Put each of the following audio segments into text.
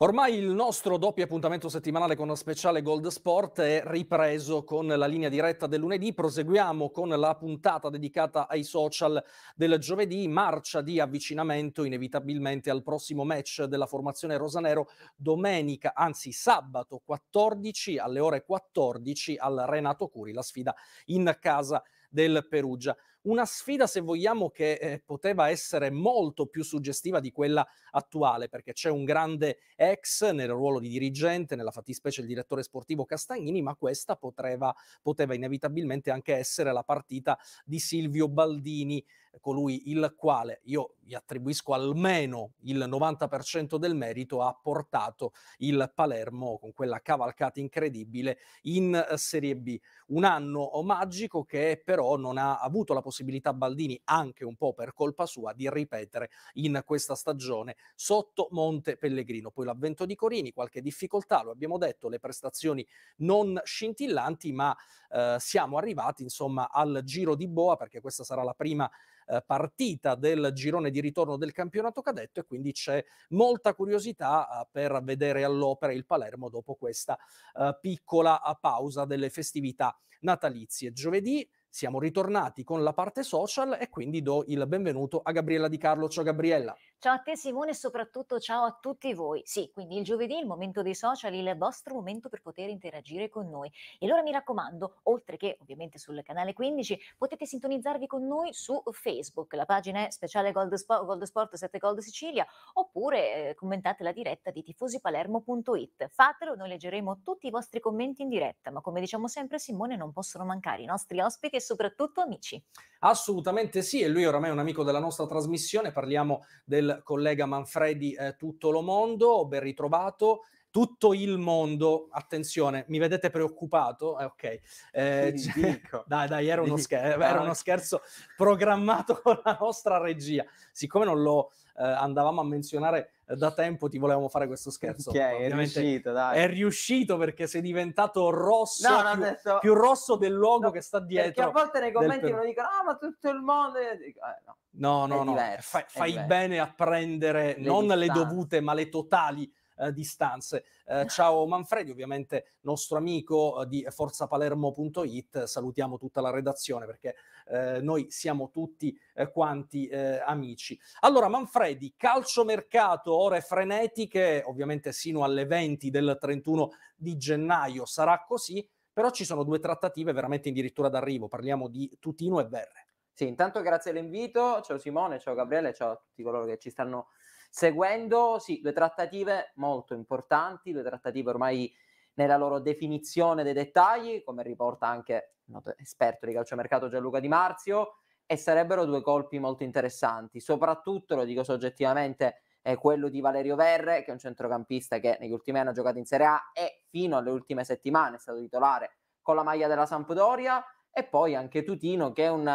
Ormai il nostro doppio appuntamento settimanale con lo speciale Gold Sport è ripreso con la linea diretta del lunedì. Proseguiamo con la puntata dedicata ai social del giovedì, marcia di avvicinamento inevitabilmente al prossimo match della formazione rosanero domenica, anzi sabato 14 alle ore 14 al Renato Curi, la sfida in casa del Perugia una sfida, se vogliamo, che eh, poteva essere molto più suggestiva di quella attuale, perché c'è un grande ex nel ruolo di dirigente, nella fattispecie il direttore sportivo Castagnini, ma questa poteva, poteva inevitabilmente anche essere la partita di Silvio Baldini colui il quale io gli attribuisco almeno il 90% del merito, ha portato il Palermo con quella cavalcata incredibile in eh, Serie B. Un anno magico che però non ha avuto la possibilità Baldini, anche un po' per colpa sua, di ripetere in questa stagione sotto Monte Pellegrino. Poi l'avvento di Corini, qualche difficoltà, lo abbiamo detto, le prestazioni non scintillanti, ma eh, siamo arrivati insomma al giro di boa perché questa sarà la prima eh, partita del girone di ritorno del campionato cadetto e quindi c'è molta curiosità eh, per vedere all'opera il Palermo dopo questa eh, piccola pausa delle festività natalizie. Giovedì siamo ritornati con la parte social e quindi do il benvenuto a Gabriella Di Carlo. Ciao Gabriella. Ciao a te Simone e soprattutto ciao a tutti voi. Sì, quindi il giovedì il momento dei social, il vostro momento per poter interagire con noi. E allora mi raccomando, oltre che ovviamente sul canale 15, potete sintonizzarvi con noi su Facebook, la pagina è speciale Gold Sport, Gold Sport 7 Gold Sicilia, oppure eh, commentate la diretta di tifosipalermo.it. Fatelo, noi leggeremo tutti i vostri commenti in diretta, ma come diciamo sempre Simone non possono mancare i nostri ospiti e soprattutto amici. Assolutamente sì, e lui oramai è un amico della nostra trasmissione, parliamo del collega Manfredi eh, Tutto lo Mondo, ben ritrovato. Tutto il mondo, attenzione, mi vedete preoccupato? Eh, ok, eh, dico. Cioè, dai, dai, era uno, scherzo, era uno, scherzo programmato con la nostra regia. Siccome non lo eh, andavamo a menzionare da tempo ti volevamo fare questo scherzo. Ok, è riuscito, dai. È riuscito perché sei diventato rosso, no, più, adesso... più, rosso del luogo no, che sta dietro. Perché a volte nei commenti per... mi dicono, ah, ma tutto il mondo... Dico, eh, no. No, no, no, Fa, fai bene a prendere le non distanze. le dovute, ma le totali eh, distanze. Eh, ciao Manfredi, ovviamente nostro amico eh, di forzapalermo.it, salutiamo tutta la redazione perché eh, noi siamo tutti eh, quanti eh, amici. Allora Manfredi, calciomercato, ore frenetiche, ovviamente sino alle 20 del 31 di gennaio sarà così, però ci sono due trattative veramente addirittura d'arrivo, parliamo di Tutino e Verre. Sì, intanto grazie all'invito, ciao Simone, ciao Gabriele, ciao a tutti coloro che ci stanno seguendo. Sì, due trattative molto importanti, due trattative ormai nella loro definizione dei dettagli, come riporta anche un esperto di calciomercato Gianluca Di Marzio, e sarebbero due colpi molto interessanti, soprattutto, lo dico soggettivamente, quello di Valerio Verre, che è un centrocampista che negli ultimi anni ha giocato in Serie A e fino alle ultime settimane è stato titolare con la maglia della Sampdoria, e poi anche Tutino, che è un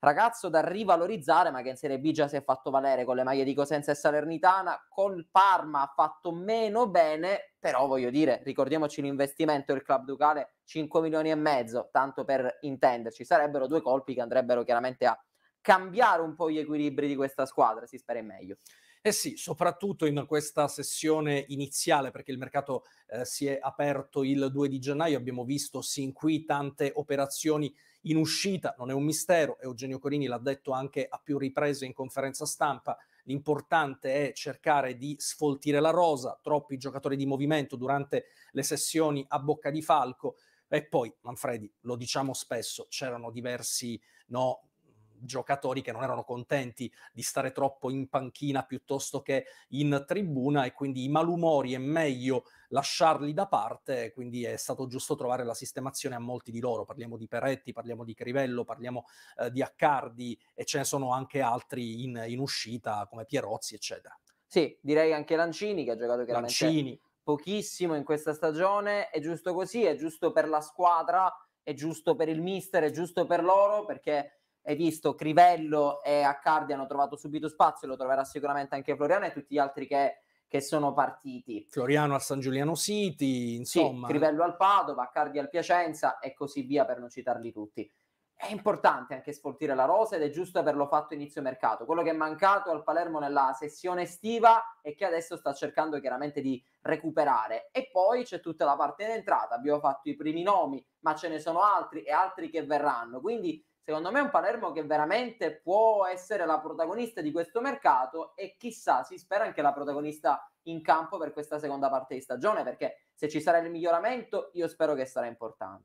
ragazzo da rivalorizzare, ma che in Serie B già si è fatto valere con le maglie di Cosenza e Salernitana, col Parma ha fatto meno bene, però voglio dire, ricordiamoci l'investimento del club ducale, 5 milioni e mezzo, tanto per intenderci, sarebbero due colpi che andrebbero chiaramente a cambiare un po' gli equilibri di questa squadra, si spera in meglio. Eh sì, soprattutto in questa sessione iniziale, perché il mercato eh, si è aperto il 2 di gennaio, abbiamo visto sin qui tante operazioni in uscita, non è un mistero, Eugenio Corini l'ha detto anche a più riprese in conferenza stampa, l'importante è cercare di sfoltire la rosa, troppi giocatori di movimento durante le sessioni a bocca di falco e poi Manfredi, lo diciamo spesso, c'erano diversi no, giocatori che non erano contenti di stare troppo in panchina piuttosto che in tribuna e quindi i malumori è meglio lasciarli da parte, quindi è stato giusto trovare la sistemazione a molti di loro, parliamo di Peretti, parliamo di Crivello, parliamo eh, di Accardi e ce ne sono anche altri in, in uscita come Pierozzi, eccetera. Sì, direi anche Lancini che ha giocato chiaramente Lancini. pochissimo in questa stagione, è giusto così, è giusto per la squadra, è giusto per il mister, è giusto per loro perché hai visto Crivello e Accardi hanno trovato subito spazio, lo troverà sicuramente anche Floriano e tutti gli altri che che sono partiti. Floriano al San Giuliano City, insomma. Sì, Crivello al Padova, Cardi al Piacenza e così via per non citarli tutti. È importante anche sfoltire la rosa ed è giusto averlo fatto inizio mercato. Quello che è mancato al Palermo nella sessione estiva e che adesso sta cercando chiaramente di recuperare. E poi c'è tutta la parte d'entrata, abbiamo fatto i primi nomi, ma ce ne sono altri e altri che verranno. Quindi Secondo me è un Palermo che veramente può essere la protagonista di questo mercato e chissà, si spera anche la protagonista in campo per questa seconda parte di stagione, perché se ci sarà il miglioramento io spero che sarà importante.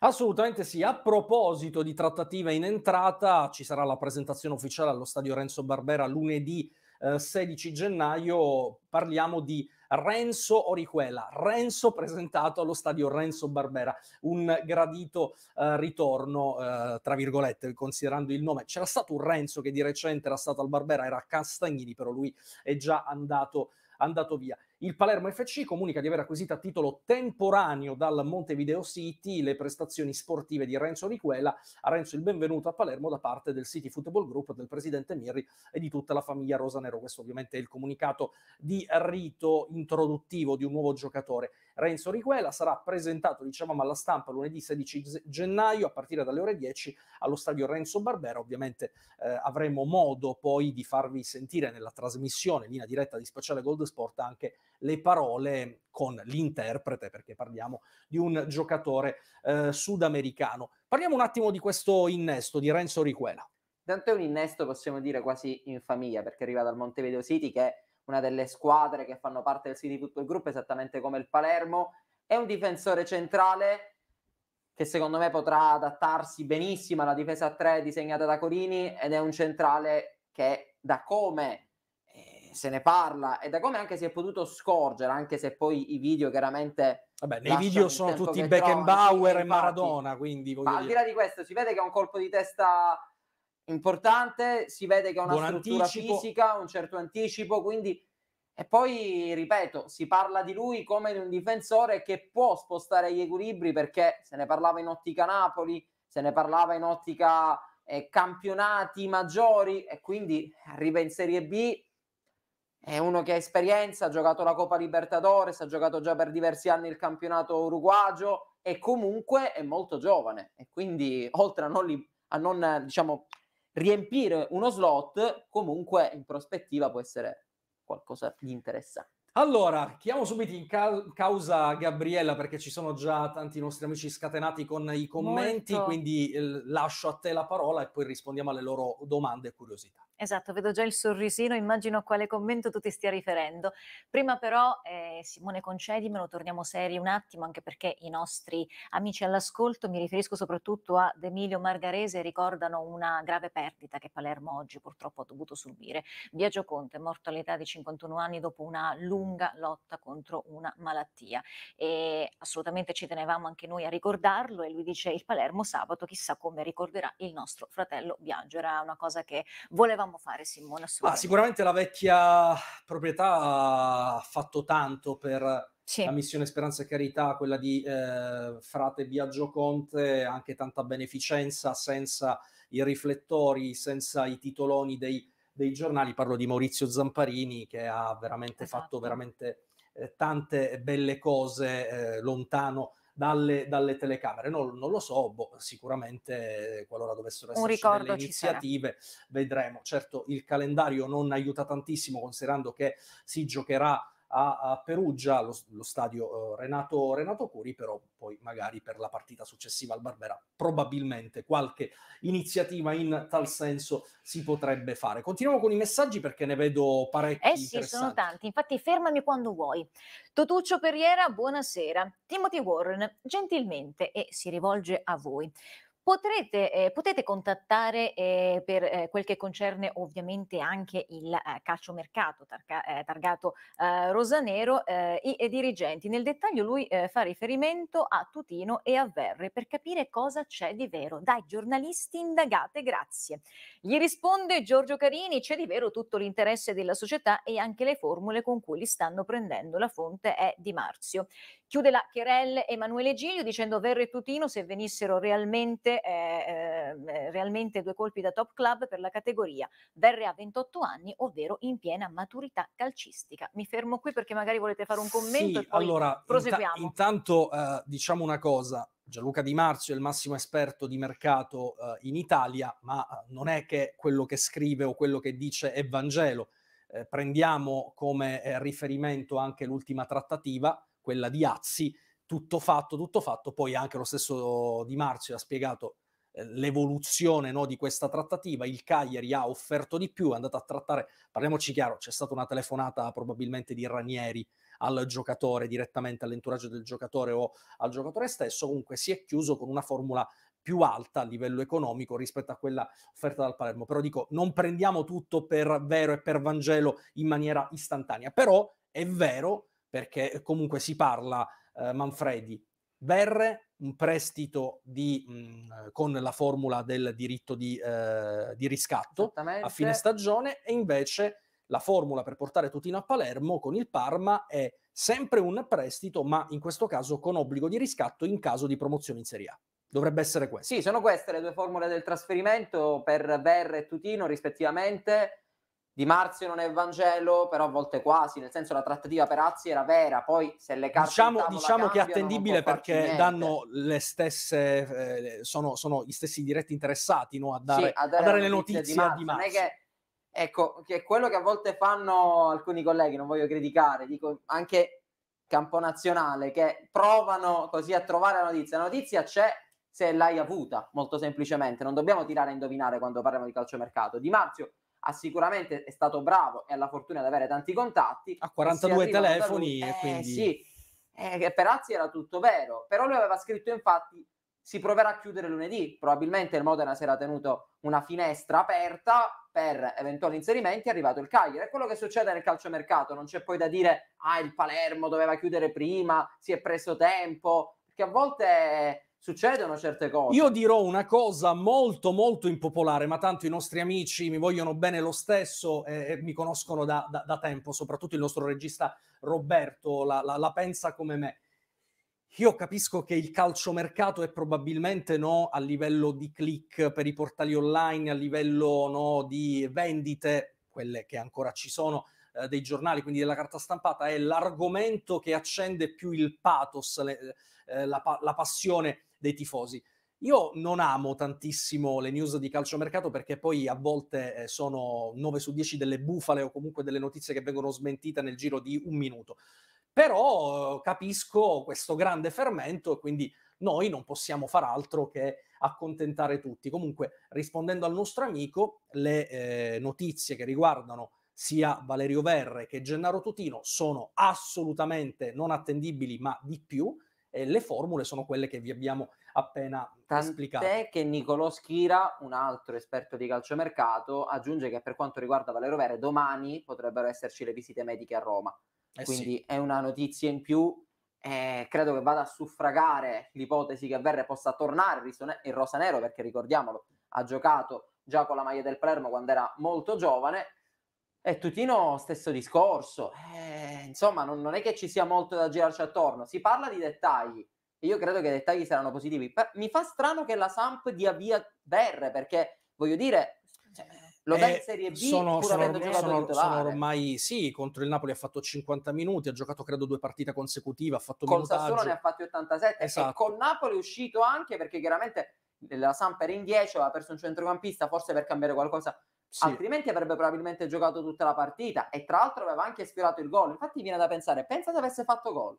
Assolutamente sì. A proposito di trattativa in entrata, ci sarà la presentazione ufficiale allo stadio Renzo Barbera lunedì 16 eh, gennaio parliamo di Renzo Oriquela, Renzo presentato allo stadio Renzo Barbera, un gradito eh, ritorno, eh, tra virgolette, considerando il nome. C'era stato un Renzo che di recente era stato al Barbera, era a Castagnini, però lui è già andato, andato via. Il Palermo FC comunica di aver acquisito a titolo temporaneo dal Montevideo City le prestazioni sportive di Renzo Niquela. A Renzo il benvenuto a Palermo da parte del City Football Group, del presidente Mirri e di tutta la famiglia Rosanero. Questo ovviamente è il comunicato di rito introduttivo di un nuovo giocatore. Renzo Riquela sarà presentato, diciamo, alla stampa lunedì 16 gennaio a partire dalle ore 10 allo stadio Renzo Barbera. Ovviamente eh, avremo modo poi di farvi sentire nella trasmissione linea diretta di Speciale Gold Sport anche le parole con l'interprete, perché parliamo di un giocatore eh, sudamericano. Parliamo un attimo di questo innesto di Renzo Riquela. Tanto è un innesto, possiamo dire, quasi in famiglia, perché arriva dal Montevideo City, che è una delle squadre che fanno parte del City Football Group, esattamente come il Palermo. È un difensore centrale che secondo me potrà adattarsi benissimo alla difesa a tre disegnata da Corini ed è un centrale che da come se ne parla e da come anche si è potuto scorgere, anche se poi i video chiaramente... Vabbè, nei video sono tutti Beckenbauer e Maradona, quindi... Ma al di là di questo si vede che ha un colpo di testa importante, si vede che ha una Buon struttura anticipo. fisica, un certo anticipo, quindi... E poi, ripeto, si parla di lui come di un difensore che può spostare gli equilibri perché se ne parlava in ottica Napoli, se ne parlava in ottica eh, campionati maggiori e quindi arriva in Serie B è uno che ha esperienza, ha giocato la Coppa Libertadores, ha giocato già per diversi anni il campionato uruguagio e comunque è molto giovane e quindi oltre a non, li, a non diciamo, riempire uno slot, comunque in prospettiva può essere qualcosa di interessante. Allora, chiamo subito in ca- causa Gabriella perché ci sono già tanti nostri amici scatenati con i commenti, Molto. quindi eh, lascio a te la parola e poi rispondiamo alle loro domande e curiosità. Esatto, vedo già il sorrisino, immagino a quale commento tu ti stia riferendo. Prima però, eh, Simone, concedimelo, torniamo seri un attimo, anche perché i nostri amici all'ascolto, mi riferisco soprattutto ad Emilio Margarese, ricordano una grave perdita che Palermo oggi purtroppo ha dovuto subire. Biagio Conte è morto all'età di 51 anni dopo una lunga lotta contro una malattia e assolutamente ci tenevamo anche noi a ricordarlo e lui dice il Palermo sabato chissà come ricorderà il nostro fratello Biagio. Era una cosa che volevamo dobbiamo fare, Simona? Ah, sicuramente la vecchia proprietà ha fatto tanto per sì. la missione Speranza e Carità, quella di eh, frate Biagio Conte, anche tanta beneficenza senza i riflettori, senza i titoloni dei, dei giornali. Parlo di Maurizio Zamparini che ha veramente esatto. fatto veramente eh, tante belle cose eh, lontano dalle, dalle telecamere. No, non lo so, boh, sicuramente eh, qualora dovessero esserci delle iniziative vedremo. Certo il calendario non aiuta tantissimo considerando che si giocherà a, a Perugia, lo stadio eh, Renato, Renato Curi, però poi magari per la partita successiva al Barbera probabilmente qualche iniziativa in tal senso si potrebbe fare. Continuiamo con i messaggi perché ne vedo parecchi. Eh sì, sono tanti, infatti fermami quando vuoi. Totuccio Perriera, buonasera. Timothy Warren, gentilmente, e si rivolge a voi. Potrete, eh, potete contattare eh, per eh, quel che concerne ovviamente anche il eh, calciomercato targa, eh, targato eh, Rosanero eh, i, i, dirigenti. Nel dettaglio lui fa riferimento a Tutino e a Verre per capire cosa c'è di vero. Dai giornalisti indagate, grazie. Gli risponde Giorgio Carini, c'è di vero tutto l'interesse della società e anche le formule con cui li stanno prendendo. La fonte è Di Marzio. Chiude la Cherelle Emanuele Giglio dicendo Verre e Tutino se venissero realmente, eh, ehm, eh, realmente due colpi da top club per la categoria. Verre a 28 anni, ovvero in piena maturità calcistica. Mi fermo qui perché magari volete fare un commento sì, allora, proseguiamo. Int- intanto eh, diciamo una cosa, Gianluca Di Marzio è il massimo esperto di mercato eh, in Italia, ma eh, non è che quello che scrive o quello che dice è Vangelo. Eh, prendiamo come eh, riferimento anche l'ultima trattativa quella di Azzi, tutto fatto, tutto fatto, poi anche lo stesso Di Marzio ha spiegato eh, l'evoluzione no, di questa trattativa, il Cagliari ha offerto di più, è andato a trattare, parliamoci chiaro, c'è stata una telefonata probabilmente di Ranieri al giocatore, direttamente all'entourage del giocatore o al giocatore stesso, comunque si è chiuso con una formula più alta a livello economico rispetto a quella offerta dal Palermo. Però dico, non prendiamo tutto per vero e per Vangelo in maniera istantanea, però è vero perché eh, comunque si parla eh, Manfredi, Berre un prestito di, mh, con la formula del diritto di, eh, di riscatto a fine stagione e invece la formula per portare Tutino a Palermo con il Parma è sempre un prestito, ma in questo caso con obbligo di riscatto in caso di promozione in Serie A. Dovrebbe essere questo. Sì, sono queste le due formule del trasferimento per Berre e Tutino rispettivamente. Di Marzio non è Vangelo, però a volte quasi, nel senso la trattativa per Azzi era vera, poi se le carte Diciamo, diciamo cambiano, che è attendibile perché danno le stesse, eh, sono, sono, gli stessi diretti interessati no? a, dare, sì, a, dare a, dare le notizie, notizie di Marzio. Di Marzio. Non è che, ecco, che è quello che a volte fanno alcuni colleghi, non voglio criticare, dico anche campo nazionale, che provano così a trovare la notizia. La notizia c'è, se l'hai avuta, molto semplicemente. Non dobbiamo tirare a indovinare quando parliamo di calciomercato. Di Marzio ha sicuramente è stato bravo e ha la fortuna di avere tanti contatti. Ha 42 telefoni e eh, eh, quindi... Sì, eh, Perazzi era tutto vero, però lui aveva scritto infatti si proverà a chiudere lunedì, probabilmente il Modena si era tenuto una finestra aperta per eventuali inserimenti, è arrivato il Cagliari, è quello che succede nel calciomercato, non c'è poi da dire ah il Palermo doveva chiudere prima, si è preso tempo, perché a volte succedono certe cose. Io dirò una cosa molto molto impopolare, ma tanto i nostri amici mi vogliono bene lo stesso e, e mi conoscono da, da, da, tempo, soprattutto il nostro regista Roberto la, la, la, pensa come me. Io capisco che il calciomercato è probabilmente no, a livello di click per i portali online, a livello no, di vendite, quelle che ancora ci sono, eh, dei giornali, quindi della carta stampata, è l'argomento che accende più il pathos, le, eh, la, la passione dei tifosi. Io non amo tantissimo le news di calciomercato perché poi a volte eh, sono 9 su 10 delle bufale o comunque delle notizie che vengono smentite nel giro di un minuto. Però eh, capisco questo grande fermento e quindi noi non possiamo far altro che accontentare tutti. Comunque, rispondendo al nostro amico, le eh, notizie che riguardano sia Valerio Verre che Gennaro Tutino sono assolutamente non attendibili, ma di più eh, le formule sono quelle che vi abbiamo appena Tant'è esplicato. che Nicolò Schira, un altro esperto di calciomercato, aggiunge che per quanto riguarda Valero Vere, domani potrebbero esserci le visite mediche a Roma. Eh Quindi sì. è una notizia in più eh, credo che vada a suffragare l'ipotesi che Verre possa tornare il rosanero perché ricordiamolo ha giocato già con la maglia del Palermo quando era molto giovane e Tutino stesso discorso, eh, insomma non, non, è che ci sia molto da girarci attorno, si parla di dettagli e io credo che i dettagli saranno positivi. Pa- mi fa strano che la Samp dia via Verre perché voglio dire... Cioè, lo dà in eh, Serie B sono, sono, ormai, sono, sono, ormai sì, contro il Napoli ha fatto 50 minuti, ha giocato credo due partite consecutive, ha fatto con minutaggio. Sassuolo ne ha fatti 87 esatto. e con Napoli è uscito anche perché chiaramente eh, la Samp era in 10, aveva perso un centrocampista, forse per cambiare qualcosa sì. altrimenti avrebbe probabilmente giocato tutta la partita e tra l'altro aveva anche sfiorato il gol. Infatti viene da pensare, pensa se avesse fatto gol.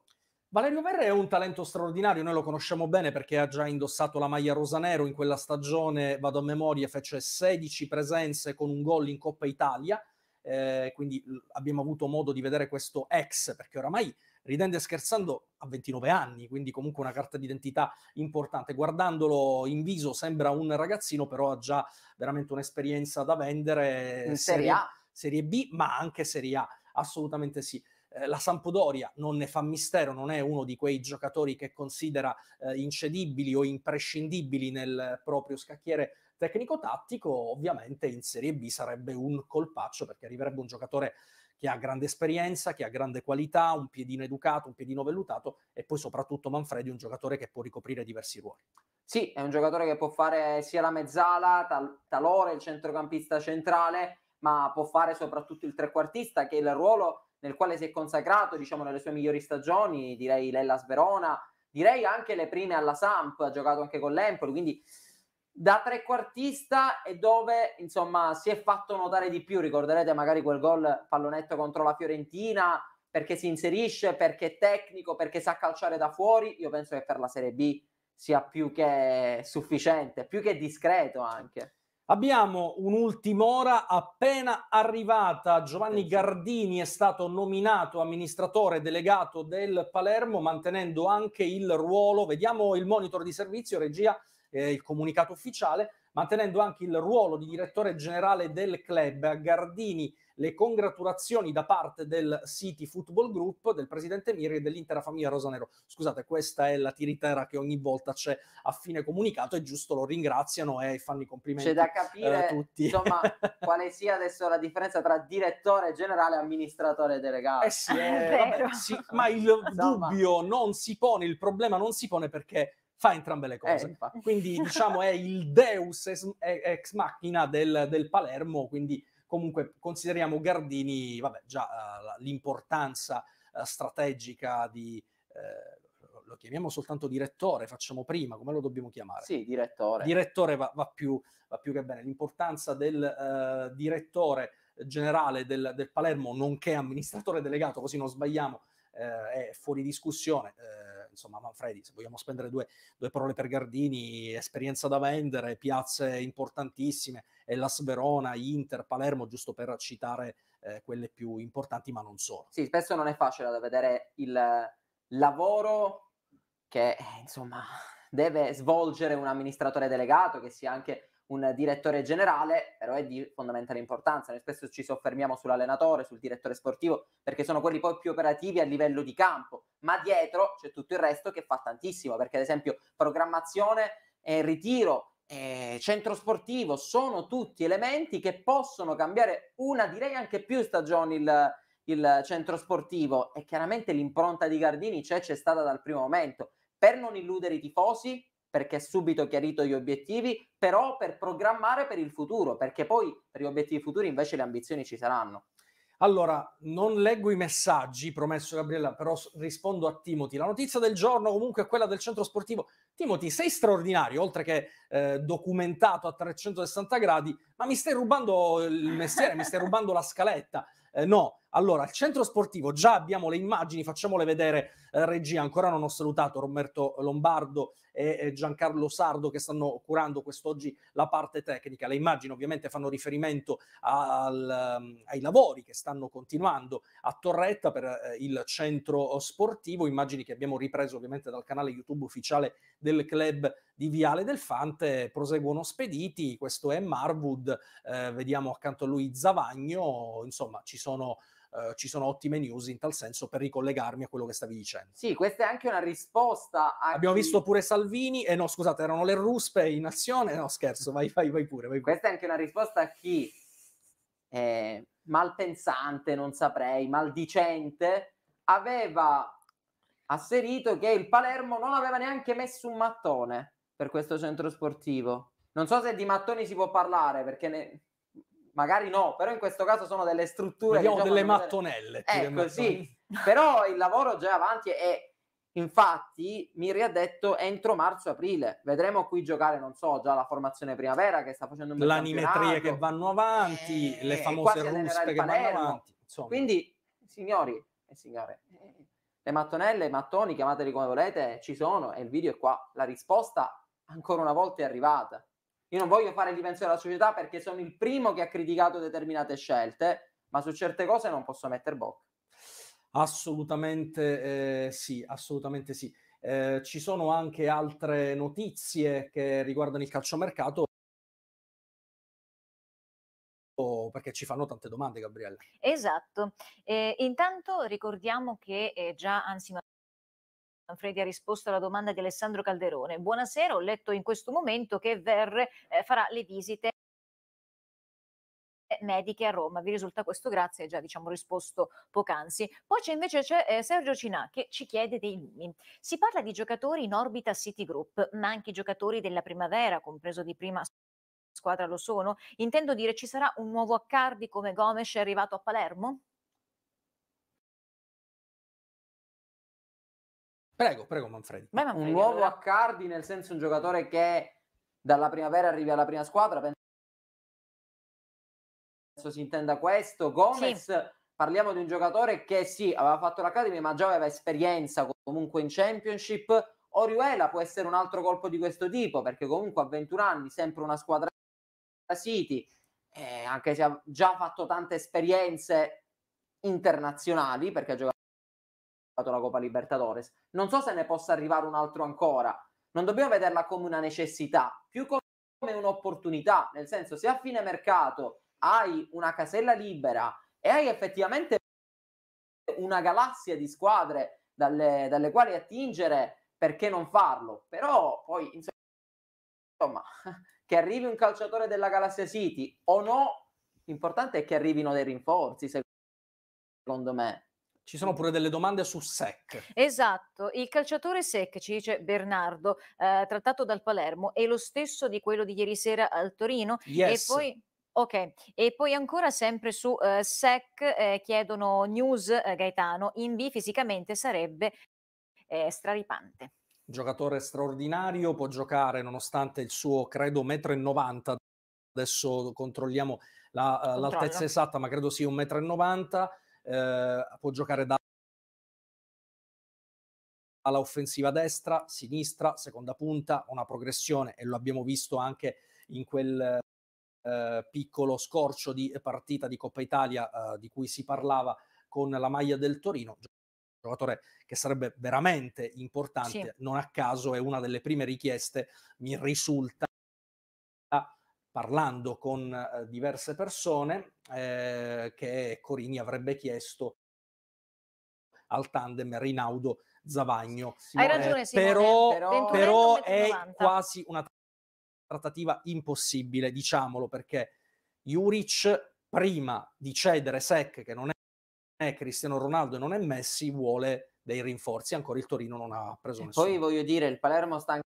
Valerio Verre è un talento straordinario, noi lo conosciamo bene perché ha già indossato la maglia rosanero in quella stagione, vado a memoria, fece 16 presenze con un gol in Coppa Italia, eh, quindi abbiamo avuto modo di vedere questo ex, perché oramai ridendo e scherzando, a 29 anni, quindi comunque una carta d'identità importante. Guardandolo in viso sembra un ragazzino, però ha già veramente un'esperienza da vendere. In Serie A. Serie B, ma anche Serie A, assolutamente sì eh, la Sampdoria non ne fa mistero, non è uno di quei giocatori che considera eh, incedibili o imprescindibili nel proprio scacchiere tecnico-tattico, ovviamente in Serie B sarebbe un colpaccio perché arriverebbe un giocatore che ha grande esperienza, che ha grande qualità, un piedino educato, un piedino vellutato e poi soprattutto Manfredi è un giocatore che può ricoprire diversi ruoli. Sì, è un giocatore che può fare sia la mezzala, tal- talore, il centrocampista centrale, ma può fare soprattutto il trequartista, che è il ruolo nel quale si è consacrato, diciamo, nelle sue migliori stagioni, direi Lella Sverona, direi anche le prime alla Samp, ha giocato anche con l'Empoli, quindi da trequartista e dove insomma si è fatto notare di più. Ricorderete magari quel gol pallonetto contro la Fiorentina perché si inserisce, perché è tecnico, perché sa calciare da fuori. Io penso che per la Serie B sia più che sufficiente, più che discreto anche. Abbiamo un'ultima ora appena arrivata. Giovanni Gardini è stato nominato amministratore delegato del Palermo, mantenendo anche il ruolo. Vediamo il monitor di servizio, regia eh, il comunicato ufficiale, mantenendo anche il ruolo di direttore generale del club. A Gardini le congratulazioni da parte del City Football Group, del presidente Miri e dell'intera famiglia Rosanero. Scusate, questa è la tiritera che ogni volta c'è a fine comunicato, è giusto, lo ringraziano e fanno i complimenti. C'è da capire eh, tutti. insomma quale sia adesso la differenza tra direttore generale e amministratore delegato. Eh sì, eh, vabbè, sì ma il dubbio non si pone, il problema non si pone perché fa entrambe le cose. Eh, quindi diciamo è il deus ex machina del, del Palermo, quindi comunque consideriamo Gardini, vabbè già uh, l'importanza uh, strategica di... Uh, lo chiamiamo soltanto direttore, facciamo prima, come lo dobbiamo chiamare? Sì, direttore. Direttore va, va, più, va più, che bene. L'importanza del direttore generale del, del, Palermo, nonché amministratore delegato, così non sbagliamo, è fuori discussione insomma Manfredi, se vogliamo spendere due, due parole per Gardini, esperienza da vendere, piazze importantissime, e Las Verona, Inter, Palermo, giusto per citare eh, quelle più importanti, ma non solo. Sì, spesso non è facile da vedere il lavoro che, eh, insomma, deve svolgere un amministratore delegato, che sia anche un direttore generale, però è di fondamentale importanza. Noi spesso ci soffermiamo sull'allenatore, sul direttore sportivo, perché sono quelli poi più operativi a livello di campo, ma dietro c'è tutto il resto che fa tantissimo, perché ad esempio programmazione, eh, ritiro, centro sportivo, sono tutti elementi che possono cambiare una, direi anche più stagioni il, il centro sportivo e chiaramente l'impronta di Gardini c'è, c'è stata dal primo momento. Per non illudere i tifosi, perché è subito chiarito gli obiettivi, però per programmare per il futuro, perché poi per gli obiettivi futuri invece le ambizioni ci saranno. Allora, non leggo i messaggi, promesso Gabriella, però rispondo a Timothy. La notizia del giorno comunque è quella del centro sportivo. Timothy, sei straordinario, oltre che eh, documentato a 360 gradi, ma mi stai rubando il mestiere, mi stai rubando la scaletta. Eh, no, allora, il centro sportivo già abbiamo le immagini, facciamole vedere eh, regia. Ancora non ho salutato Roberto Lombardo e, e Giancarlo Sardo che stanno curando quest'oggi la parte tecnica. Le immagini ovviamente fanno riferimento al, um, ai lavori che stanno continuando a Torretta per eh, il centro sportivo, immagini che abbiamo ripreso ovviamente dal canale YouTube ufficiale del club di Viale del Fante proseguono spediti, questo è Marwood, eh, vediamo accanto a lui Zavagno, insomma ci sono... Uh, ci sono ottime news in tal senso per ricollegarmi a quello che stavi dicendo. Sì, questa è anche una risposta. A Abbiamo chi... visto pure Salvini, e eh, no, scusate, erano le ruspe in azione. No, scherzo, vai, vai, vai pure, vai pure. Questa è anche una risposta a chi eh, malpensante, non saprei, maldicente, aveva asserito che il Palermo non aveva neanche messo un mattone per questo centro sportivo. Non so se di mattoni si può parlare, perché ne... magari no, però in questo caso sono delle strutture... Abbiamo delle mattonelle. Ecco, sì, però il lavoro già avanti e infatti Miri ha detto entro marzo-aprile. Vedremo qui giocare, non so, già la formazione primavera che sta facendo un bel L'animetria che vanno avanti, eh, le famose ruspe che vanno avanti. Insomma. Quindi, signori e eh, signore, le mattonelle, i mattoni, chiamateli come volete, ci sono e il video è qua. La risposta ancora una volta è arrivata. Io non voglio fare difensore della società perché sono il primo che ha criticato determinate scelte, ma su certe cose non posso mettere bocca. Assolutamente eh, sì, assolutamente sì. Eh, ci sono anche altre notizie che riguardano il calciomercato oh, perché ci fanno tante domande, Gabriele. Esatto. Eh, intanto ricordiamo che eh, già Ansi Manfredi ha risposto alla domanda di Alessandro Calderone. Buonasera, ho letto in questo momento che Verre eh, farà le visite mediche a Roma. Vi risulta questo? Grazie, già diciamo risposto poc'anzi. Poi c'è invece c'è, eh, Sergio Cinà che ci chiede dei lumi. Si parla di giocatori in orbita Citigroup, ma anche giocatori della primavera, compreso di prima squadra lo sono. Intendo dire, ci sarà un nuovo Accardi come Gomes arrivato a Palermo? Prego, prego Manfredi. Beh, Manfredi un nuovo allora... Accardi, nel senso un giocatore che dalla primavera arrivi alla prima squadra, penso si intenda questo. Gomez, sì. parliamo di un giocatore che sì, aveva fatto l'Academy, ma già aveva esperienza comunque in Championship. Oriuela può essere un altro colpo di questo tipo, perché comunque a 21 anni, sempre una squadra da City, eh, anche se ha già fatto tante esperienze internazionali, perché ha giocato la Coppa Libertadores. Non so se ne possa arrivare un altro ancora. Non dobbiamo vederla come una necessità, più come un'opportunità. Nel senso, se a fine mercato hai una casella libera e hai effettivamente una galassia di squadre dalle, dalle quali attingere, perché non farlo? Però poi, insomma, che arrivi un calciatore della galassia City o no, l'importante è che arrivino dei rinforzi, secondo me ci sono pure delle domande su Sec. Esatto, il calciatore Sec, ci dice Bernardo, eh, trattato dal Palermo, è lo stesso di quello di ieri sera al Torino? Yes. E poi... Ok, e poi ancora sempre su eh, SEC eh, chiedono news eh, Gaetano, Invi fisicamente sarebbe eh, straripante. Giocatore straordinario, può giocare nonostante il suo credo 1,90 m, adesso controlliamo la, eh, l'altezza esatta ma credo sia 1,90 m, eh, può giocare da alla offensiva destra, sinistra, seconda punta, una progressione e lo abbiamo visto anche in quel eh, piccolo scorcio di partita di Coppa Italia eh, di cui si parlava con la maglia del Torino, giocatore che sarebbe veramente importante, sì. non a caso è una delle prime richieste, mi risulta parlando con eh, diverse persone eh, che Corini avrebbe chiesto al tandem Rinaudo Zavagno. Hai ragione, eh, Simone, però, però, è quasi una trattativa impossibile, diciamolo, perché Juric prima di cedere Sec, che non è Cristiano Ronaldo e non è Messi, vuole dei rinforzi, ancora il Torino non ha preso e nessuno. Poi voglio dire, il Palermo sta anche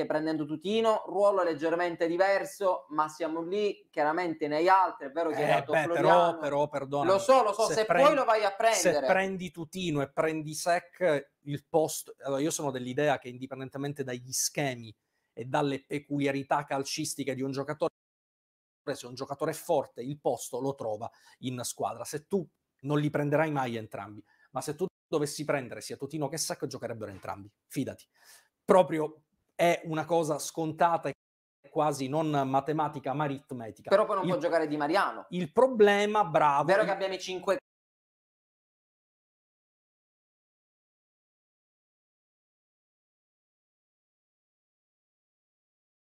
anche prendendo Tutino, ruolo leggermente diverso, ma siamo lì, chiaramente nei altri, è vero che eh, beh, però, però perdona. Lo so, lo so, se, se prendi, poi lo vai a prendere. Se prendi Tutino e prendi Sec, il posto... Allora, io sono dell'idea che indipendentemente dagli schemi e dalle peculiarità calcistiche di un giocatore, se un giocatore è forte, il posto lo trova in squadra. Se tu non li prenderai mai entrambi, ma se tu dovessi prendere sia Tutino che Sec, giocherebbero entrambi, fidati. Proprio è una cosa scontata e quasi non matematica ma aritmetica. Però poi non il, può giocare Di Mariano. Il problema, bravo... È vero che abbiamo i 5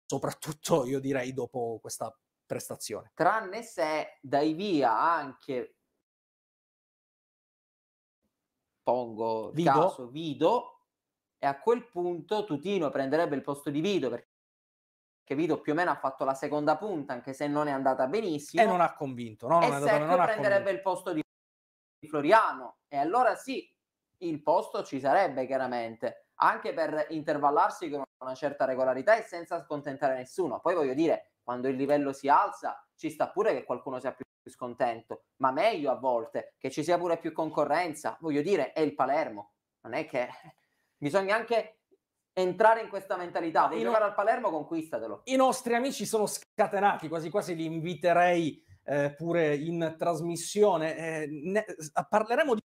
soprattutto io direi dopo questa prestazione. Tranne se dai via anche Pongo, Vido. Caso, Vido e a quel punto Tutino prenderebbe il posto di Vito perché Vito più o meno ha fatto la seconda punta anche se non è andata benissimo e non ha convinto no? non e Secco non prenderebbe convinto. il posto di Floriano e allora sì il posto ci sarebbe chiaramente anche per intervallarsi con una certa regolarità e senza scontentare nessuno poi voglio dire quando il livello si alza ci sta pure che qualcuno sia più scontento ma meglio a volte che ci sia pure più concorrenza voglio dire è il Palermo non è che Bisogna anche entrare in questa mentalità. Devi I giocare no... al Palermo, conquistatelo. I nostri amici sono scatenati, quasi quasi li inviterei eh, pure in trasmissione. Eh, ne... parleremo di...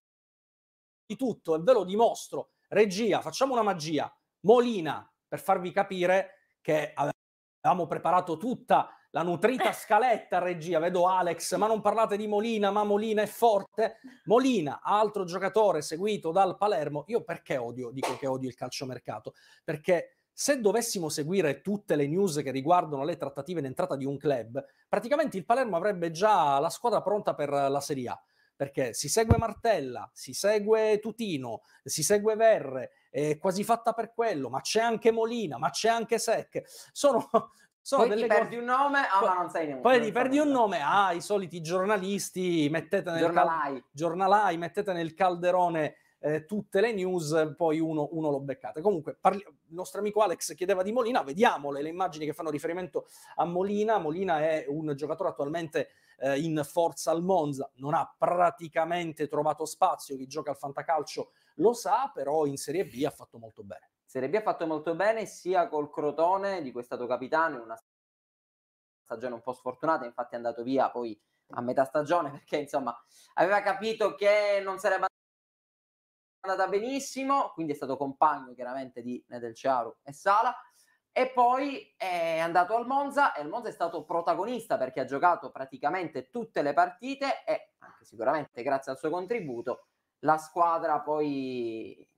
di tutto e ve lo dimostro. Regia, facciamo una magia. Molina, per farvi capire che avevamo preparato tutta la nutrita scaletta regia, vedo Alex, ma non parlate di Molina, ma Molina è forte. Molina, altro giocatore seguito dal Palermo, io perché odio, dico che odio il calciomercato? Perché se dovessimo seguire tutte le news che riguardano le trattative d'entrata di un club, praticamente il Palermo avrebbe già la squadra pronta per la Serie A. Perché si segue Martella, si segue Tutino, si segue Verre, è quasi fatta per quello, ma c'è anche Molina, ma c'è anche Sec. Sono sono poi ti perdi cose... un nome, ah, poi, ma non sai neanche. Poi ti perdi un nome, ah, i soliti giornalisti, mettete nel giornalai, cal... giornalai mettete nel calderone eh, tutte le news, poi uno, uno lo beccate. Comunque, parli... il nostro amico Alex chiedeva di Molina, vediamole le immagini che fanno riferimento a Molina. Molina è un giocatore attualmente eh, in forza al Monza, non ha praticamente trovato spazio, chi gioca al fantacalcio lo sa, però in Serie B ha fatto molto bene. Serie B ha fatto molto bene sia col Crotone, di cui è stato capitano in una stagione un po' sfortunata, infatti è andato via poi a metà stagione perché insomma aveva capito che non sarebbe andata benissimo, quindi è stato compagno chiaramente di Nedelciaru e Sala e poi è andato al Monza e il Monza è stato protagonista perché ha giocato praticamente tutte le partite e anche sicuramente grazie al suo contributo la squadra poi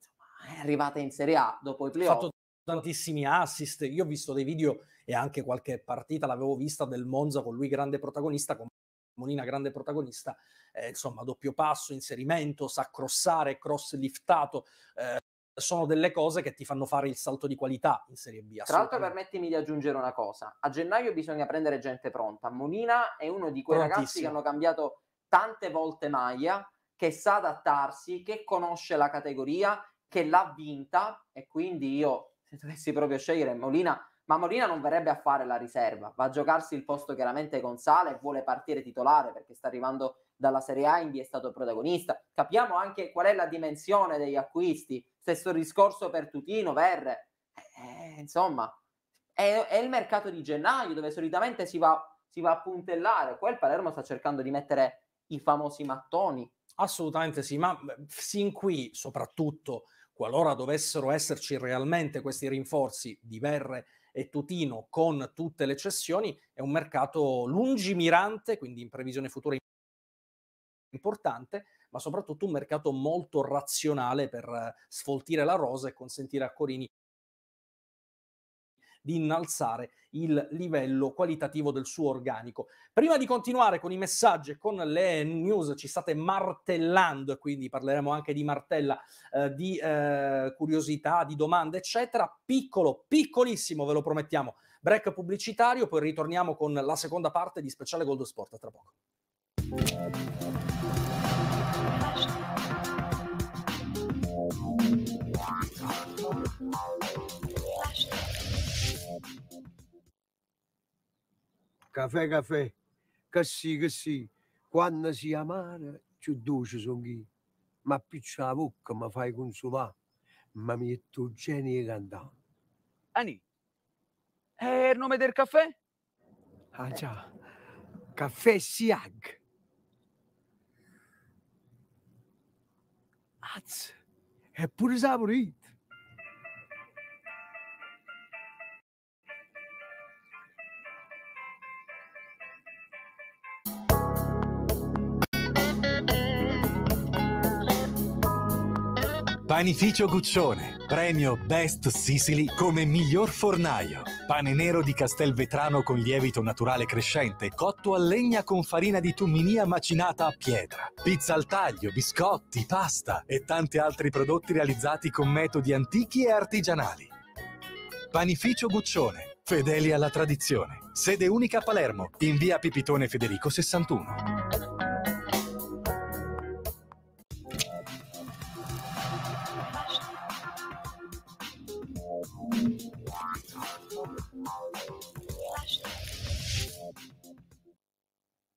è arrivata in Serie A dopo i playoff. Ha fatto tantissimi assist, io ho visto dei video e anche qualche partita l'avevo vista del Monza con lui grande protagonista, con Monina grande protagonista, eh, insomma doppio passo, inserimento, sa crossare, cross liftato, eh, sono delle cose che ti fanno fare il salto di qualità in Serie B. Tra l'altro permettimi di aggiungere una cosa, a gennaio bisogna prendere gente pronta, Monina è uno di quei ragazzi che hanno cambiato tante volte maglia, che sa adattarsi, che conosce la categoria che l'ha vinta e quindi io se dovessi proprio scegliere Molina, ma Molina non verrebbe a fare la riserva, va a giocarsi il posto chiaramente con Sale vuole partire titolare perché sta arrivando dalla Serie A, in quindi è stato protagonista. Capiamo anche qual è la dimensione degli acquisti, stesso discorso per Tutino, Verre, eh, eh, insomma, è, è, il mercato di gennaio dove solitamente si va, si va a puntellare, qua il Palermo sta cercando di mettere i famosi mattoni. Assolutamente sì, ma sin qui soprattutto qualora dovessero esserci realmente questi rinforzi di Verre e Tutino con tutte le cessioni, è un mercato lungimirante, quindi in previsione futura importante, ma soprattutto un mercato molto razionale per eh, sfoltire la rosa e consentire a Corini di innalzare il livello qualitativo del suo organico. Prima di continuare con i messaggi e con le news, ci state martellando e quindi parleremo anche di martella, eh, di eh, curiosità, di domande, eccetera. Piccolo, piccolissimo, ve lo promettiamo. Break pubblicitario, poi ritorniamo con la seconda parte di Speciale Gold Sport tra poco. Thank you. Caffè, caffè, che sì, che sì, quando si amara più dolce sono io, ma più c'è la bocca mi fai consumare, ma mi è tuo genio cantante. Ani, è eh, il nome del caffè? Ah già, caffè Siag. Azz, è pure saporito. Panificio Guccione, premio Best Sicily come miglior fornaio. Pane nero di Castelvetrano con lievito naturale crescente, cotto a legna con farina di tumminia macinata a pietra. Pizza al taglio, biscotti, pasta e tanti altri prodotti realizzati con metodi antichi e artigianali. Panificio Guccione, fedeli alla tradizione. Sede unica a Palermo, in via Pipitone Federico 61.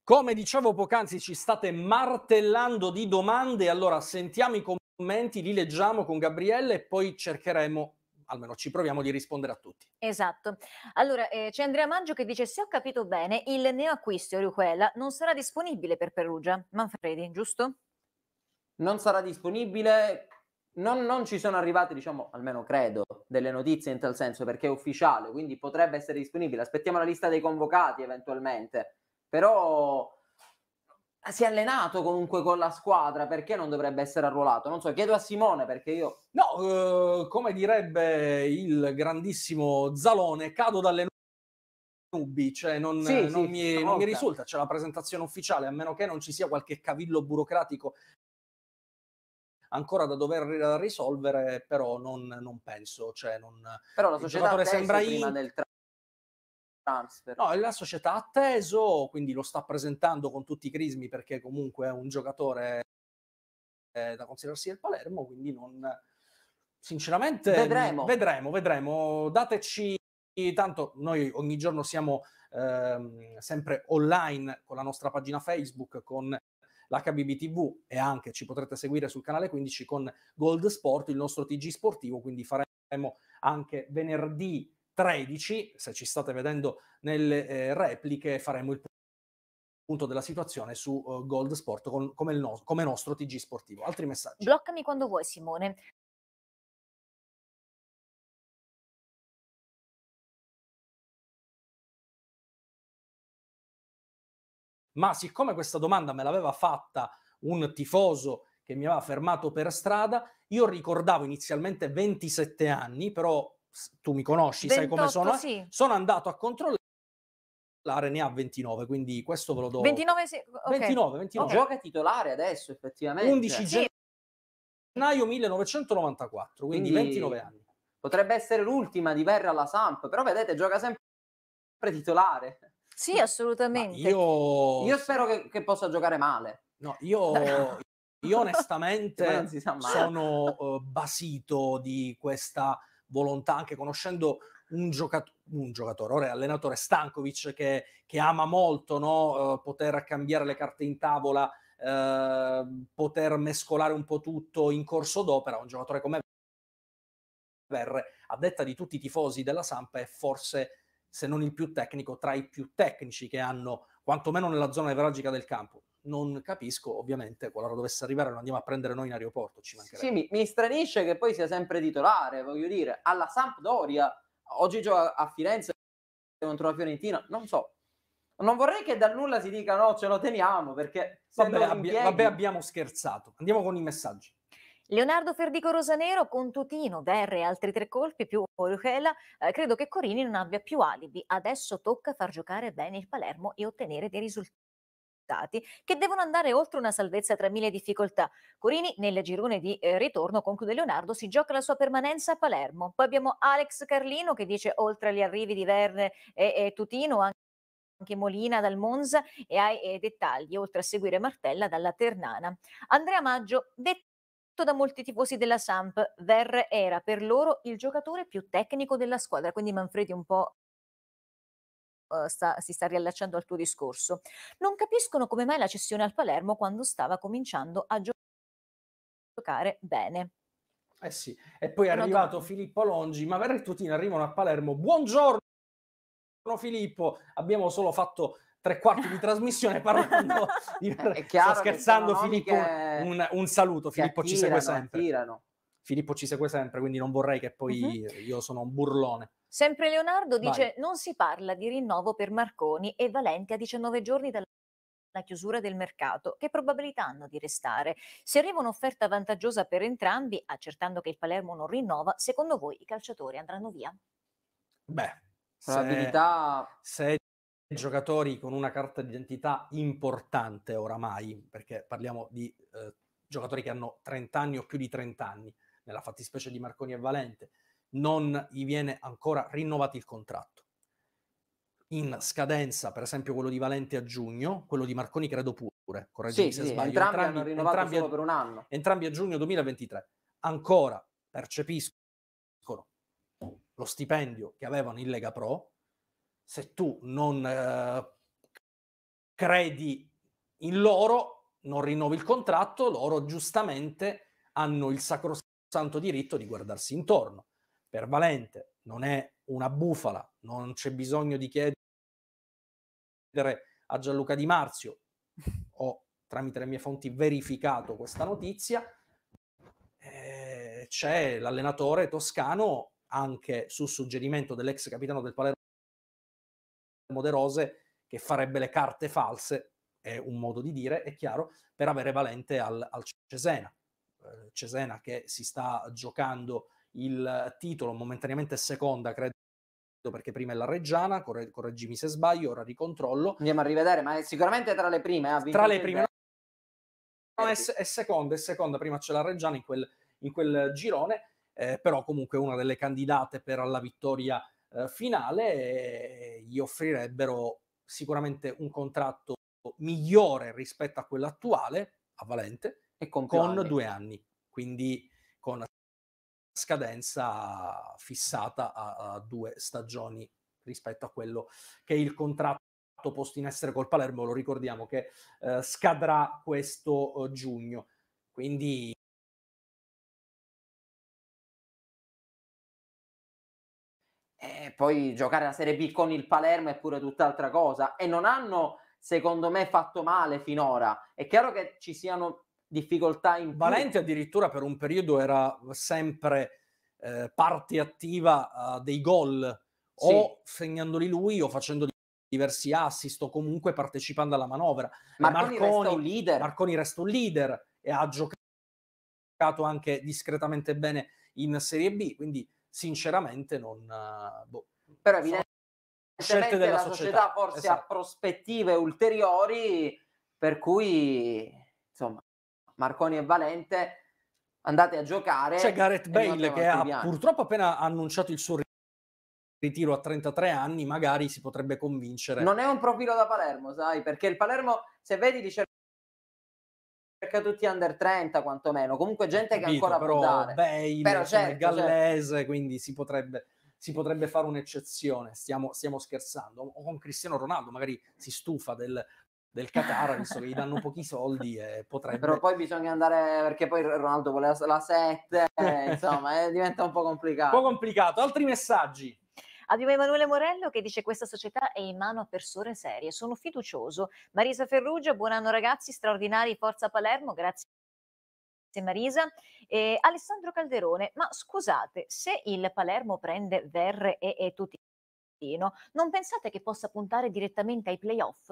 Come dicevo poc'anzi, ci state martellando di domande, allora sentiamo i commenti, li leggiamo con Gabriele e poi cercheremo almeno ci proviamo di rispondere a tutti. Esatto. Allora, eh, c'è Andrea Maggio che dice, se ho capito bene, il neoacquisto Oriuquella non sarà disponibile per Perugia. Manfredi, giusto? Non sarà disponibile, non, non, ci sono arrivate, diciamo, almeno credo, delle notizie in tal senso perché è ufficiale, quindi potrebbe essere disponibile. Aspettiamo la lista dei convocati eventualmente però eh, si è allenato comunque con la squadra, perché non dovrebbe essere arruolato? Non so, chiedo a Simone perché io... No, eh, come direbbe il grandissimo Zalone, cado dalle nubi, cioè non, sì, non, sì, mi, non mi risulta, c'è la presentazione ufficiale, a meno che non ci sia qualche cavillo burocratico ancora da dover risolvere, però non, non penso. Cioè non... Però la società sembra in... del tra- transfer. No, la società ha atteso, quindi lo sta presentando con tutti i crismi perché comunque è un giocatore eh, da considerarsi del Palermo, quindi non... Sinceramente vedremo, vedremo, vedremo. dateci tanto noi ogni giorno siamo ehm, sempre online con la nostra pagina Facebook, con l'HBBTV e anche ci potrete seguire sul canale 15 con Gold Sport, il nostro TG sportivo, quindi faremo anche venerdì 13. Se ci state vedendo nelle eh, repliche faremo il punto della situazione su uh, Gold Sport con, come, no- come nostro TG sportivo. Altri messaggi? Bloccami quando vuoi Simone. ma siccome questa domanda me l'aveva fatta un tifoso che mi aveva fermato per strada, io ricordavo inizialmente 27 anni, però tu mi conosci, 28, sai come sono. Sì. Sono andato a controllare ne ha 29, quindi questo ve lo do. 29, sì, okay. 29, 29. Okay. Gioca titolare adesso, effettivamente. 11 sì. gennaio 1994, quindi, quindi, 29 anni. Potrebbe essere l'ultima di Verra alla Samp, però vedete, gioca sempre titolare. Sì, assolutamente. io... io spero che, che, possa giocare male. No, io, io onestamente sono uh, basito di questa volontà, anche conoscendo un, giocato- un giocatore, ora è allenatore Stankovic che, che ama molto no? uh, poter cambiare le carte in tavola, uh, poter mescolare un po' tutto in corso d'opera, un giocatore come Verre, a detta di tutti i tifosi della Sampa, è forse, se non il più tecnico, tra i più tecnici che hanno, quantomeno nella zona nevralgica del campo non capisco ovviamente qualora dovesse arrivare lo andiamo a prendere noi in aeroporto ci mancherebbe sì, mi, mi stranisce che poi sia sempre titolare voglio dire alla Sampdoria oggi gioca a Firenze contro la Fiorentina non so non vorrei che dal nulla si dica no ce lo teniamo perché vabbè, abbi- vabbè abbiamo scherzato andiamo con i messaggi Leonardo Ferdico Rosanero con Tutino, Verre e altri tre colpi più Oriuchela, eh, credo che Corini non abbia più alibi. Adesso tocca far giocare bene il Palermo e ottenere dei risultati risultati che devono andare oltre una salvezza tra mille difficoltà. Corini nel girone di eh, ritorno conclude Leonardo si gioca la sua permanenza a Palermo. Poi abbiamo Alex Carlino che dice oltre agli arrivi di Verne e, e Tutino anche anche Molina dal Monza e ai dettagli, oltre a seguire Martella dalla Ternana. Andrea Maggio, detto da molti tifosi della Samp, Verre era per loro il giocatore più tecnico della squadra, quindi Manfredi un po' Uhm, sta, si sta riallacciando al tuo discorso, non capiscono come mai la cessione al Palermo quando stava cominciando a gio- giocare bene. Eh sì, e poi è arrivato dopo. Filippo Longi, ma Verrettutini arrivano a Palermo. Buongiorno Filippo, abbiamo solo fatto tre quarti di trasmissione parlando di... Eh, è Sto scherzando Filippo, che... un, un, saluto, Filippo attirano, ci segue sempre. Attirano. Filippo ci segue sempre, quindi non vorrei che poi uh-huh. io sono un burlone. Sempre Leonardo dice Vai. non si parla di rinnovo per Marconi e Valenti a 19 giorni dalla chiusura del mercato. Che probabilità hanno di restare? Se arriva un'offerta vantaggiosa per entrambi, accertando che il Palermo non rinnova, secondo voi i calciatori andranno via? Beh, probabilità... Se, se giocatori con una carta d'identità importante oramai, perché parliamo di eh, giocatori che hanno 30 anni o più di 30 anni, nella fattispecie di Marconi e Valente, non gli viene ancora rinnovato il contratto. In scadenza, per esempio, quello di Valente a giugno, quello di Marconi credo pure, correggimi sì, se sì, sbaglio. Entrambi, entrambi hanno rinnovato entrambi solo per un anno. Entrambi a giugno 2023 ancora percepiscono lo stipendio che avevano in Lega Pro. Se tu non eh, credi in loro, non rinnovi il contratto, loro giustamente hanno il sacrosanto diritto di guardarsi intorno per Valente, non è una bufala, non c'è bisogno di chiedere a Gianluca Di Marzio, ho tramite le mie fonti verificato questa notizia, eh, c'è l'allenatore toscano, anche su suggerimento dell'ex capitano del Palermo De Rose, che farebbe le carte false, è un modo di dire, è chiaro, per avere valente al, al Cesena. Eh, Cesena che si sta giocando il titolo momentaneamente seconda, credo perché prima è la Reggiana, corre- correggimi se sbaglio, ora ricontrollo. Andiamo a rivedere, ma è sicuramente tra le prime. Eh, tra le prime. No, è, è, seconda, è seconda, prima c'è la Reggiana in quel, in quel girone, eh, però comunque una delle candidate per la vittoria eh, finale eh, gli offrirebbero sicuramente un contratto migliore rispetto a quello attuale, a Valente, e con, con due anni, quindi con scadenza fissata a, a due stagioni rispetto a quello che è il contratto posto in essere col Palermo, lo ricordiamo che eh, scadrà questo eh, giugno. Quindi eh, poi giocare la Serie B con il Palermo è pure tutt'altra cosa e non hanno secondo me fatto male finora. È chiaro che ci siano difficoltà in più. Valente addirittura per un periodo era sempre eh, parte attiva uh, dei gol, sì. o segnandoli lui o facendo diversi assist o comunque partecipando alla manovra. Marconi, eh, Marconi, resta un leader. Marconi resta un leader e ha giocato anche discretamente bene in Serie B, quindi sinceramente non... Boh, Però evidentemente della la società, società forse esatto. ha prospettive ulteriori, per cui insomma Marconi e Valente, andate a giocare. C'è Gareth Bale che ha purtroppo appena annunciato il suo ritiro a 33 anni, magari si potrebbe convincere. Non è un profilo da Palermo, sai, perché il Palermo, se vedi, dice cerca tutti under 30 quantomeno, comunque gente Capito, che ancora però, può dare. Bale, però certo, è certo. gallese, certo. quindi si potrebbe, si potrebbe fare un'eccezione, stiamo, stiamo scherzando. O con Cristiano Ronaldo magari si stufa del, del Qatar, visto che gli danno pochi soldi e eh, eh, potrebbe... Però poi bisogna andare, perché poi Ronaldo voleva la 7, insomma, eh, diventa un po' complicato. Un po' complicato. Altri messaggi? Abbiamo Emanuele Morello che dice questa società è in mano a persone serie, sono fiducioso. Marisa Ferrugia, buon anno ragazzi, straordinari, forza Palermo, grazie. Marisa. E Alessandro Calderone, ma scusate, se il Palermo prende Verre e, e Tutino, non pensate che possa puntare direttamente ai playoff?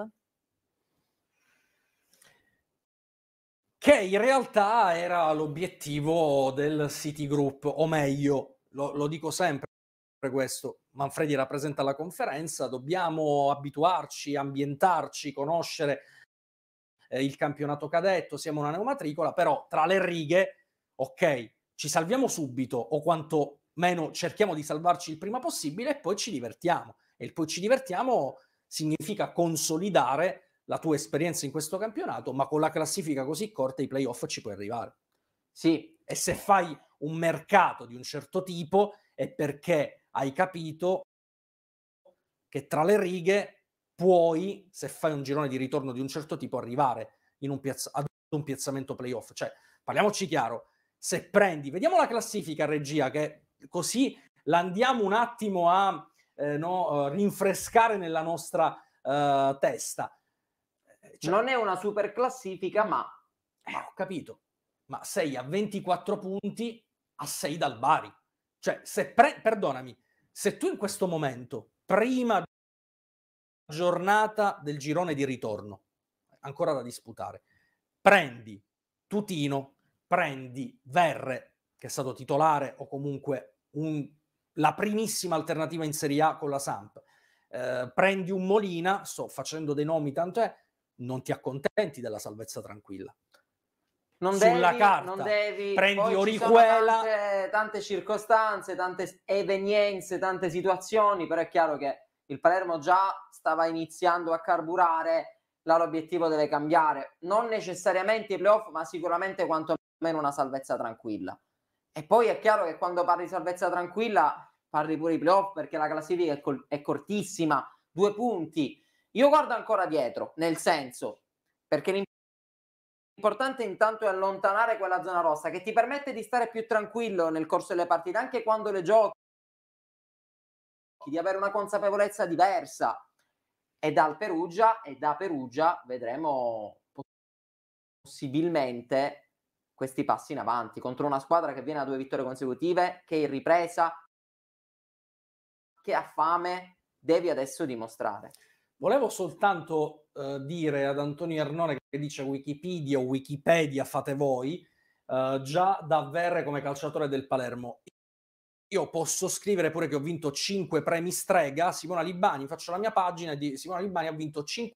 che in realtà era l'obiettivo del Citigroup, o meglio, lo, lo dico sempre questo, Manfredi rappresenta la conferenza, dobbiamo abituarci, ambientarci, conoscere eh, il campionato cadetto, siamo una neomatricola, però tra le righe, ok, ci salviamo subito o quantomeno cerchiamo di salvarci il prima possibile e poi ci divertiamo. E poi ci divertiamo significa consolidare la tua esperienza in questo campionato, ma con la classifica così corta i playoff ci puoi arrivare. Sì. E se fai un mercato di un certo tipo è perché hai capito che tra le righe puoi, se fai un girone di ritorno di un certo tipo, arrivare un piazza- ad un piazzamento playoff. Cioè, parliamoci chiaro, se prendi, vediamo la classifica regia, che così la andiamo un attimo a eh, no, eh, rinfrescare nella nostra eh, testa. Cioè, non è una super classifica, ma... Eh, ho capito, ma sei a 24 punti a 6 dal Bari. Cioè, se pre- perdonami, se tu in questo momento, prima giornata del girone di ritorno, ancora da disputare, prendi Tutino, prendi Verre, che è stato titolare o comunque un, la primissima alternativa in Serie A con la Samp, eh, prendi un Molina, sto facendo dei nomi, tanto è, non ti accontenti della salvezza tranquilla. Non Sulla devi, carta, non devi. prendi Poi Oriquela. Tante, tante, circostanze, tante evenienze, tante situazioni, però è chiaro che il Palermo già stava iniziando a carburare, là l'obiettivo deve cambiare. Non necessariamente i playoff, ma sicuramente quantomeno una salvezza tranquilla. E poi è chiaro che quando parli di salvezza tranquilla parli pure di playoff perché la classifica è, col- è cortissima, due punti io guardo ancora dietro, nel senso, perché l'importante intanto è allontanare quella zona rossa che ti permette di stare più tranquillo nel corso delle partite, anche quando le giochi, di avere una consapevolezza diversa. E dal Perugia, e da Perugia vedremo possibilmente questi passi in avanti contro una squadra che viene a due vittorie consecutive, che è in ripresa, che ha fame, devi adesso dimostrare. Volevo soltanto eh, dire ad Antonio Ernone che dice Wikipedia o Wikipedia fate voi, eh, già da Verre come calciatore del Palermo. Io posso scrivere pure che ho vinto 5 premi strega, Simona Libani, faccio la mia pagina di Simona Libani ha vinto 5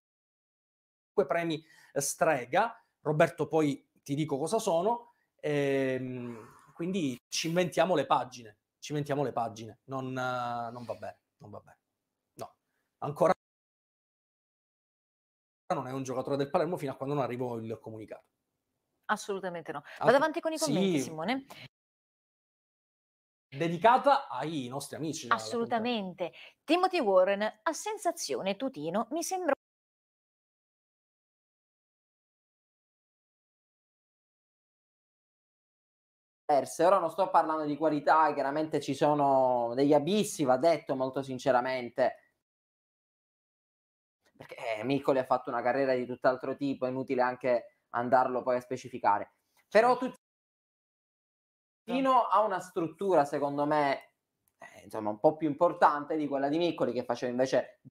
premi eh, strega, Roberto poi ti dico cosa sono, e, ehm, quindi ci inventiamo le pagine, ci inventiamo le pagine, non, eh, non va bene, non va bene. No, ancora non è un giocatore del Palermo fino a quando non arrivò il comunicato. Assolutamente no. Vado avanti con i commenti, sì. Simone dedicata ai nostri amici. Assolutamente. Timothy Warren, a sensazione tutino, mi sembra... Ora non sto parlando di qualità, chiaramente ci sono degli abissi, va detto molto sinceramente, perché eh, Miccoli ha fatto una carriera di tutt'altro tipo, è inutile anche andarlo poi a specificare. Però certo. tu fino a una struttura, secondo me, eh, insomma, un po' più importante di quella di Miccoli, che faceva invece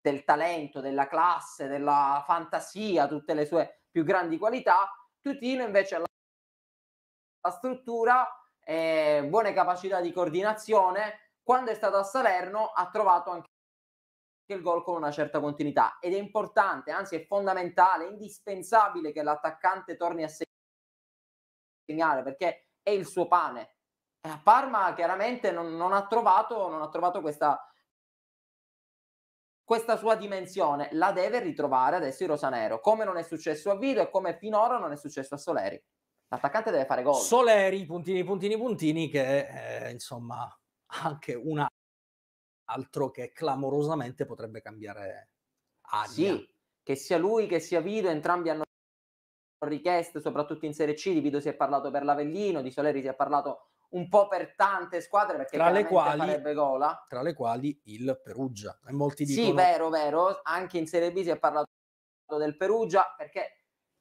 del talento, della classe, della fantasia, tutte le sue più grandi qualità. Tutino invece ha la struttura, eh, buone capacità di coordinazione. Quando è stato a Salerno ha trovato anche che il gol con una certa continuità ed è importante, anzi è fondamentale, è indispensabile che l'attaccante torni a segnare perché è il suo pane. E a Parma chiaramente non, non ha trovato, non ha trovato questa, questa sua dimensione, la deve ritrovare adesso il Rosanero, come non è successo a Vido e come finora non è successo a Soleri. L'attaccante deve fare gol. Soleri, puntini, puntini, puntini, che eh, insomma anche una altro che clamorosamente potrebbe cambiare aria. Sì, che sia lui che sia Vido, entrambi hanno richieste, soprattutto in Serie C, di Vido si è parlato per l'Avellino, di Soleri si è parlato un po' per tante squadre perché tra le quali, farebbe gola. Tra le quali il Perugia. E molti dicono... Sì, vero, vero. Anche in Serie B si è parlato del Perugia perché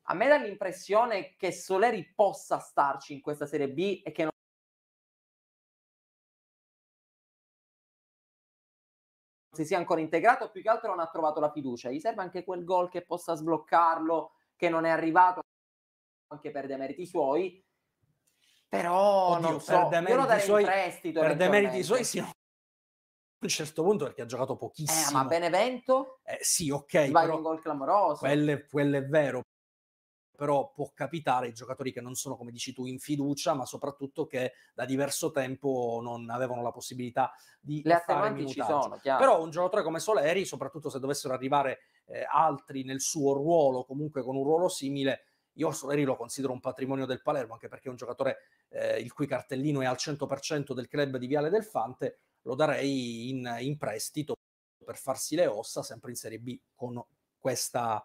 a me dà l'impressione che Soleri possa starci in questa Serie B e che non si sia ancora integrato, più che altro non ha trovato la fiducia. Gli serve anche quel gol che possa sbloccarlo, che non è arrivato anche per demeriti suoi. Però Oddio, non so, per io lo darei suoi, in prestito. Per demeriti suoi sì, a un certo punto perché ha giocato pochissimo. Eh, ma Benevento? Eh, sì, ok. Vai però un gol clamoroso. quello è vero, però può capitare ai giocatori che non sono, come dici tu, in fiducia, ma soprattutto che da diverso tempo non avevano la possibilità di Le fare minutaggio. Sono, però un giocatore come Soleri, soprattutto se dovessero arrivare eh, altri nel suo ruolo, comunque con un ruolo simile, io Soleri lo considero un patrimonio del Palermo, anche perché è un giocatore eh, il cui cartellino è al 100% del club di Viale del Fante, lo darei in, in prestito per farsi le ossa sempre in Serie B con questa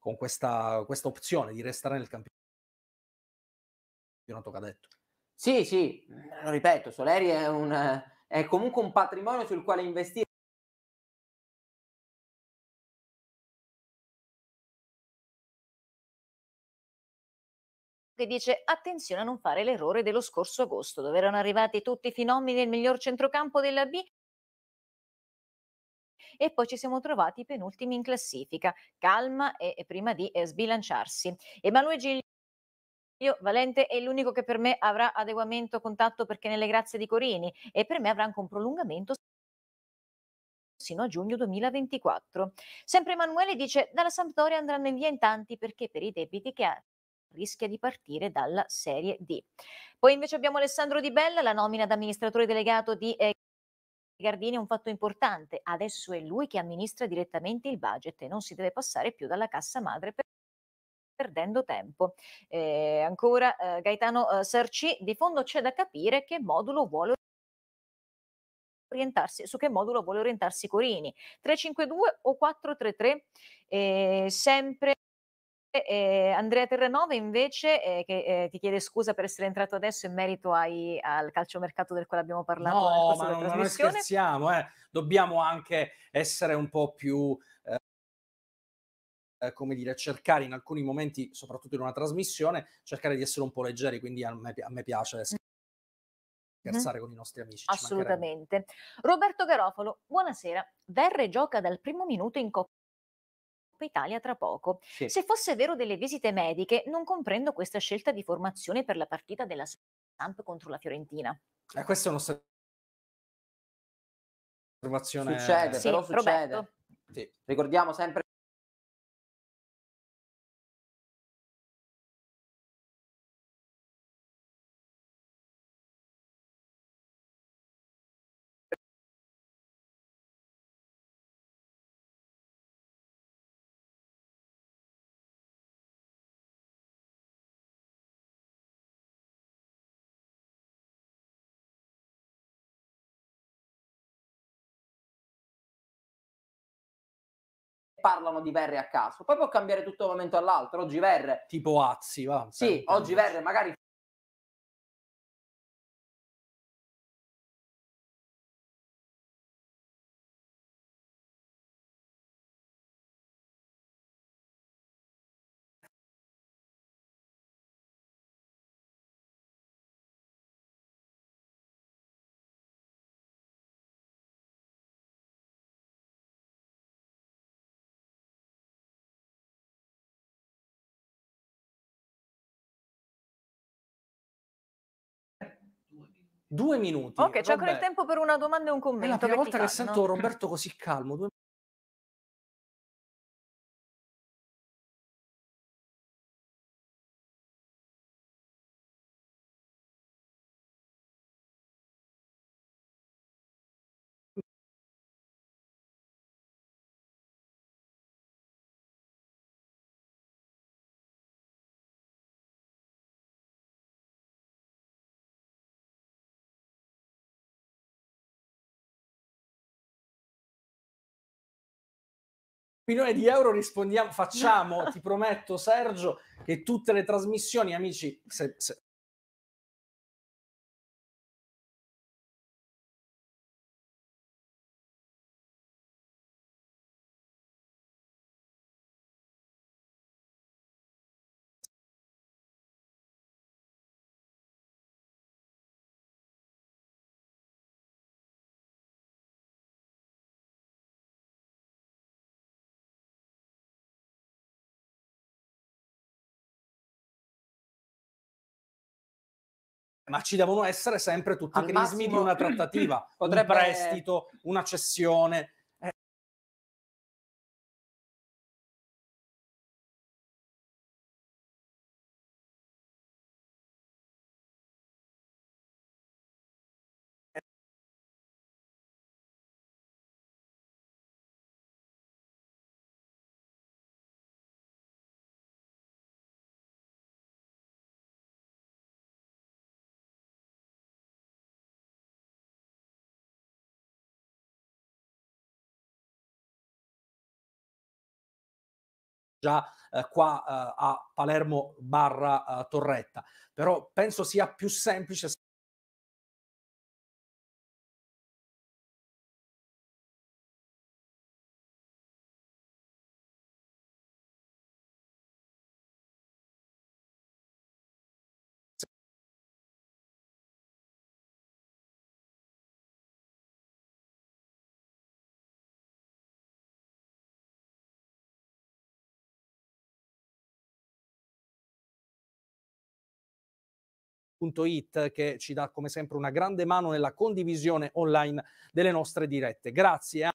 con questa, questa opzione di restare nel campionato cadetto. Sì, sì, lo ripeto, Soleri è, un, è comunque un patrimonio sul quale investire. che dice attenzione a non fare l'errore dello scorso agosto, dove erano arrivati tutti i fenomeni del miglior centrocampo della B e poi ci siamo trovati penultimi in classifica. Calma e, e prima di eh, sbilanciarsi. Emanuele Giglio. Io, Valente è l'unico che per me avrà adeguamento contatto perché nelle grazie di Corini e per me avrà anche un prolungamento sino a giugno 2024. Sempre Emanuele dice dalla Sampdoria andranno in via in tanti perché per i debiti che ha rischia di partire dalla Serie D. Poi invece abbiamo Alessandro Di Bella, la nomina da amministratore delegato di eh, Gardini è un fatto importante, adesso è lui che amministra direttamente il budget e non si deve passare più dalla cassa madre per perdendo tempo. Eh, ancora eh, Gaetano eh, Sarci, di fondo c'è da capire che modulo vuole orientarsi, su che modulo vuole orientarsi Corini, 352 o 433, eh, sempre e ehm, Andrea Terranova invece eh, che eh, ti chiede scusa per essere entrato adesso in merito ai, al calciomercato del quale abbiamo parlato. No, ma non, non scherziamo, eh. dobbiamo anche essere un po' più, eh, eh, come dire, cercare in alcuni momenti, soprattutto in una trasmissione, cercare di essere un po' leggeri, quindi a me, a me piace scherzare mm con i nostri amici. Assolutamente. Roberto Garofalo, buonasera. Verre gioca dal primo minuto in Coppa Coppa Italia tra poco. Sì. Se fosse vero delle visite mediche, non comprendo questa scelta di formazione per la partita della Samp contro la Fiorentina. Eh, questo è un'osservazione. Succede, sì, però succede. Sì. Ricordiamo sempre parlano di Verre a caso. Poi può cambiare tutto un momento all'altro. Oggi Verre. Tipo Azzi, va. Sì, eh, oggi Verre magari Due minuti. Ok, c'è cioè ancora il tempo per una domanda e un commento. È la prima volta che sento no? Roberto così calmo. Due... milione di euro rispondiamo, facciamo, ti prometto Sergio, che tutte le trasmissioni, amici, se, se, ma ci devono essere sempre tutti i crismi massimo, di una trattativa, un prestito, una cessione, già eh, qua eh, a Palermo barra eh, Torretta. Però penso sia più semplice It, che ci dà come sempre una grande mano nella condivisione online delle nostre dirette. Grazie.